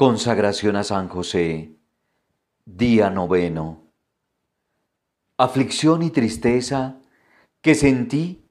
Consagración a San José, día noveno. Aflicción y tristeza que sentí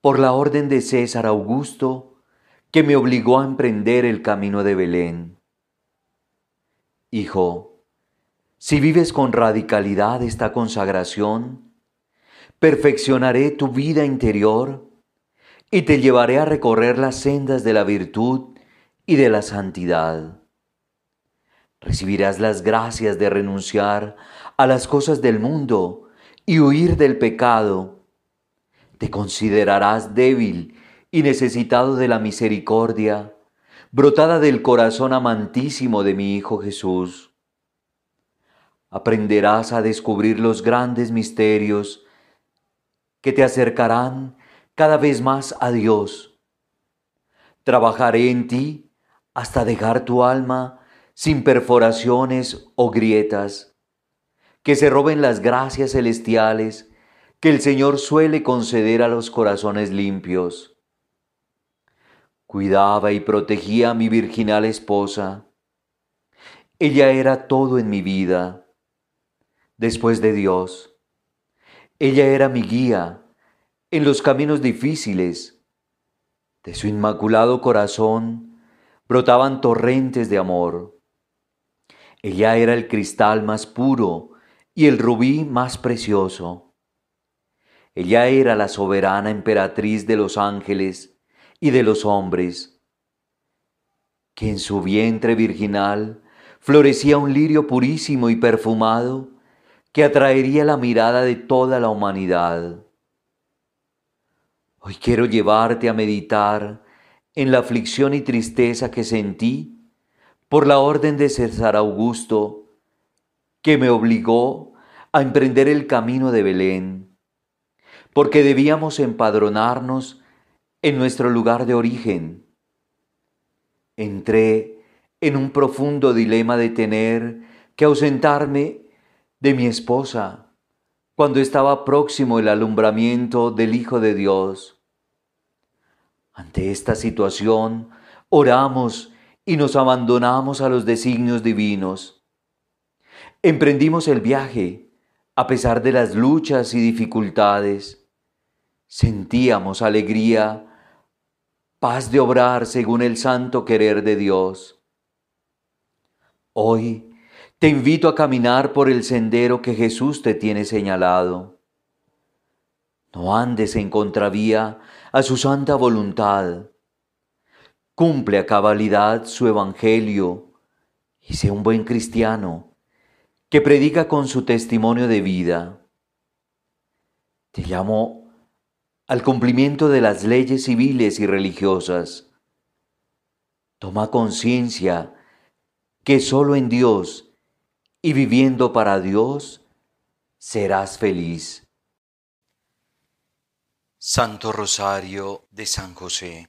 por la orden de César Augusto que me obligó a emprender el camino de Belén. Hijo, si vives con radicalidad esta consagración, perfeccionaré tu vida interior y te llevaré a recorrer las sendas de la virtud y de la santidad. Recibirás las gracias de renunciar a las cosas del mundo y huir del pecado. Te considerarás débil y necesitado de la misericordia, brotada del corazón amantísimo de mi Hijo Jesús. Aprenderás a descubrir los grandes misterios que te acercarán cada vez más a Dios. Trabajaré en ti hasta dejar tu alma sin perforaciones o grietas, que se roben las gracias celestiales que el Señor suele conceder a los corazones limpios. Cuidaba y protegía a mi virginal esposa. Ella era todo en mi vida, después de Dios. Ella era mi guía en los caminos difíciles. De su inmaculado corazón brotaban torrentes de amor ella era el cristal más puro y el rubí más precioso. Ella era la soberana emperatriz de los ángeles y de los hombres, que en su vientre virginal florecía un lirio purísimo y perfumado que atraería la mirada de toda la humanidad. Hoy quiero llevarte a meditar en la aflicción y tristeza que sentí por la orden de César Augusto, que me obligó a emprender el camino de Belén, porque debíamos empadronarnos en nuestro lugar de origen. Entré en un profundo dilema de tener que ausentarme de mi esposa cuando estaba próximo el alumbramiento del Hijo de Dios. Ante esta situación, oramos y nos abandonamos a los designios divinos. Emprendimos el viaje a pesar de las luchas y dificultades. Sentíamos alegría, paz de obrar según el santo querer de Dios. Hoy te invito a caminar por el sendero que Jesús te tiene señalado. No andes en contravía a su santa voluntad cumple a cabalidad su evangelio y sea un buen cristiano que predica con su testimonio de vida. Te llamo al cumplimiento de las leyes civiles y religiosas. Toma conciencia que solo en Dios y viviendo para Dios serás feliz. Santo Rosario de San José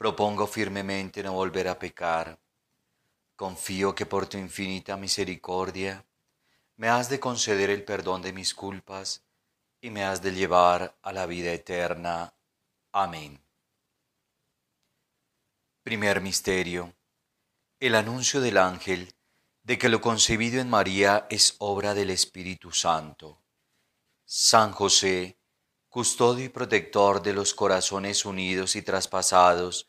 Propongo firmemente no volver a pecar. Confío que por tu infinita misericordia me has de conceder el perdón de mis culpas y me has de llevar a la vida eterna. Amén. Primer misterio. El anuncio del ángel de que lo concebido en María es obra del Espíritu Santo. San José, custodio y protector de los corazones unidos y traspasados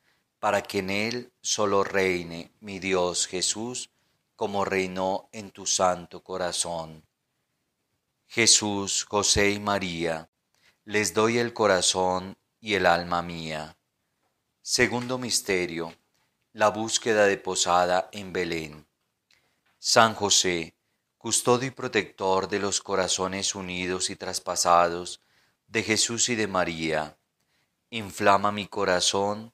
para que en él solo reine mi Dios Jesús, como reinó en tu santo corazón. Jesús, José y María, les doy el corazón y el alma mía. Segundo misterio, la búsqueda de posada en Belén. San José, custodio y protector de los corazones unidos y traspasados de Jesús y de María, inflama mi corazón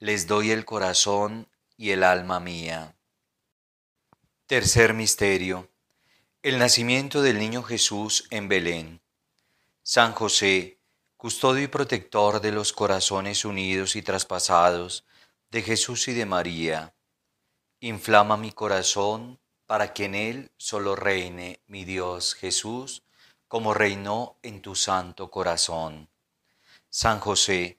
les doy el corazón y el alma mía. Tercer misterio. El nacimiento del niño Jesús en Belén. San José, custodio y protector de los corazones unidos y traspasados de Jesús y de María, inflama mi corazón para que en él solo reine mi Dios Jesús, como reinó en tu santo corazón. San José,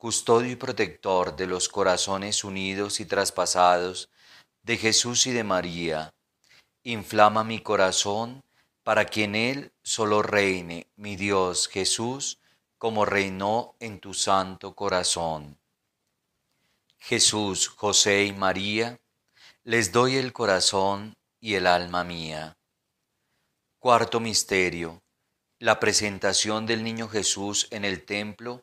custodio y protector de los corazones unidos y traspasados de Jesús y de María, inflama mi corazón para que en él solo reine mi Dios Jesús, como reinó en tu santo corazón. Jesús, José y María, les doy el corazón y el alma mía. Cuarto misterio. La presentación del niño Jesús en el templo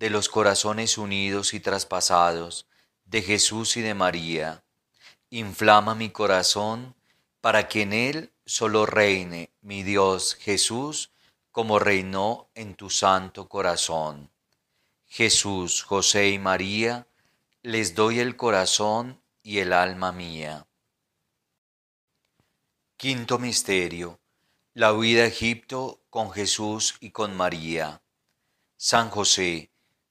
de los corazones unidos y traspasados, de Jesús y de María. Inflama mi corazón para que en él solo reine mi Dios Jesús, como reinó en tu santo corazón. Jesús, José y María, les doy el corazón y el alma mía. Quinto Misterio. La huida a Egipto con Jesús y con María. San José,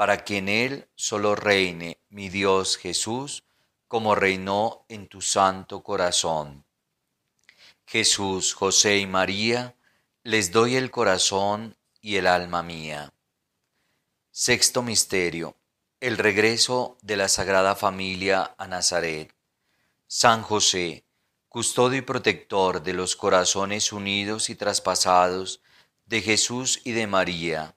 para que en él solo reine mi Dios Jesús, como reinó en tu santo corazón. Jesús, José y María, les doy el corazón y el alma mía. Sexto Misterio. El regreso de la Sagrada Familia a Nazaret. San José, custodio y protector de los corazones unidos y traspasados de Jesús y de María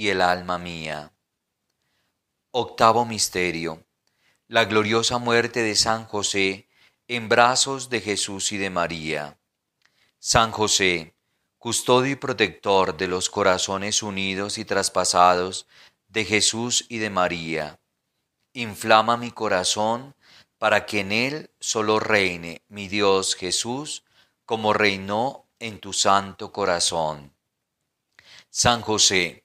y el alma mía. Octavo Misterio. La gloriosa muerte de San José en brazos de Jesús y de María. San José, custodio y protector de los corazones unidos y traspasados de Jesús y de María. Inflama mi corazón para que en él solo reine mi Dios Jesús, como reinó en tu santo corazón. San José,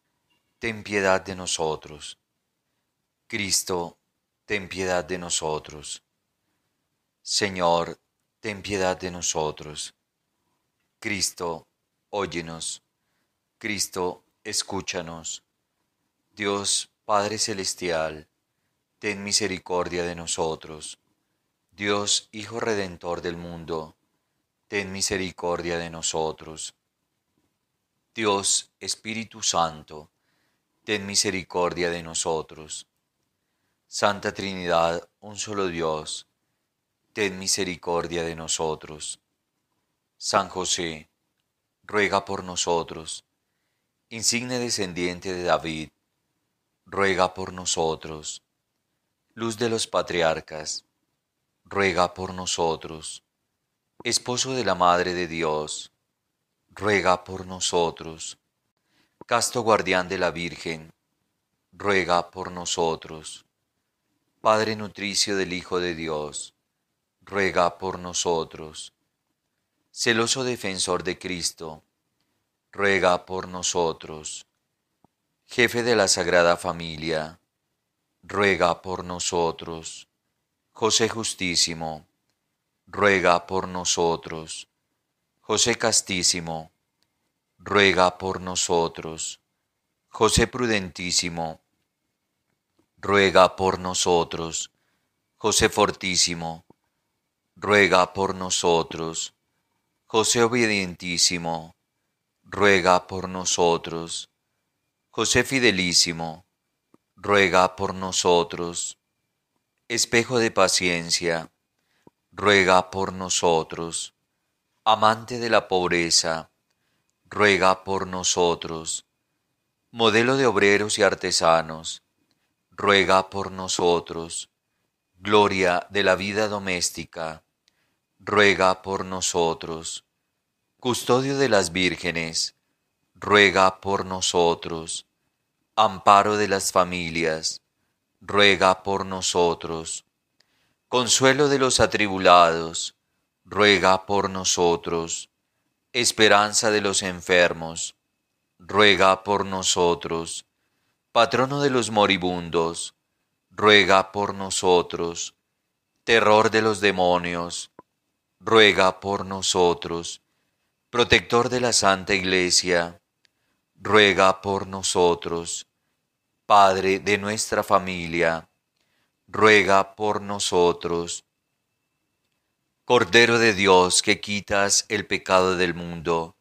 ten piedad de nosotros. Cristo, ten piedad de nosotros. Señor, ten piedad de nosotros. Cristo, óyenos. Cristo, escúchanos. Dios Padre Celestial, ten misericordia de nosotros. Dios Hijo Redentor del mundo, ten misericordia de nosotros. Dios Espíritu Santo, ten misericordia de nosotros. Santa Trinidad, un solo Dios, ten misericordia de nosotros. San José, ruega por nosotros. Insigne descendiente de David, ruega por nosotros. Luz de los patriarcas, ruega por nosotros. Esposo de la Madre de Dios, ruega por nosotros casto guardián de la Virgen, ruega por nosotros. Padre nutricio del Hijo de Dios, ruega por nosotros. Celoso defensor de Cristo, ruega por nosotros. Jefe de la Sagrada Familia, ruega por nosotros. José Justísimo, ruega por nosotros. José Castísimo, ruega por nosotros. José prudentísimo, ruega por nosotros. José fortísimo, ruega por nosotros. José obedientísimo, ruega por nosotros. José fidelísimo, ruega por nosotros. Espejo de paciencia, ruega por nosotros. Amante de la pobreza, ruega por nosotros. Modelo de obreros y artesanos, ruega por nosotros. Gloria de la vida doméstica, ruega por nosotros. Custodio de las vírgenes, ruega por nosotros. Amparo de las familias, ruega por nosotros. Consuelo de los atribulados, ruega por nosotros esperanza de los enfermos, ruega por nosotros. Patrono de los moribundos, ruega por nosotros. Terror de los demonios, ruega por nosotros. Protector de la Santa Iglesia, ruega por nosotros. Padre de nuestra familia, ruega por nosotros. Cordero de Dios que quitas el pecado del mundo,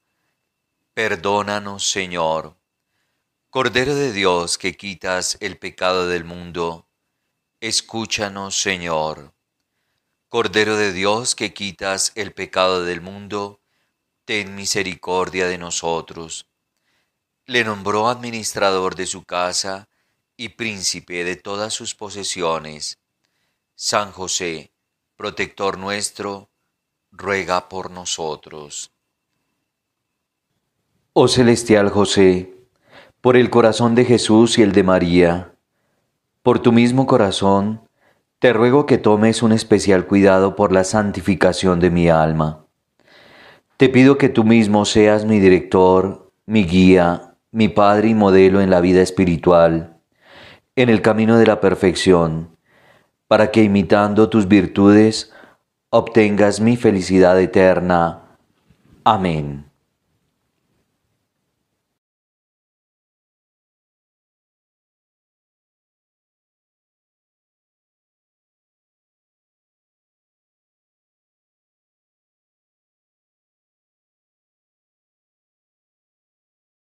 perdónanos Señor. Cordero de Dios que quitas el pecado del mundo, escúchanos Señor. Cordero de Dios que quitas el pecado del mundo, ten misericordia de nosotros. Le nombró administrador de su casa y príncipe de todas sus posesiones. San José, protector nuestro, ruega por nosotros. Oh celestial José, por el corazón de Jesús y el de María, por tu mismo corazón, te ruego que tomes un especial cuidado por la santificación de mi alma. Te pido que tú mismo seas mi director, mi guía, mi padre y modelo en la vida espiritual, en el camino de la perfección para que imitando tus virtudes obtengas mi felicidad eterna. Amén.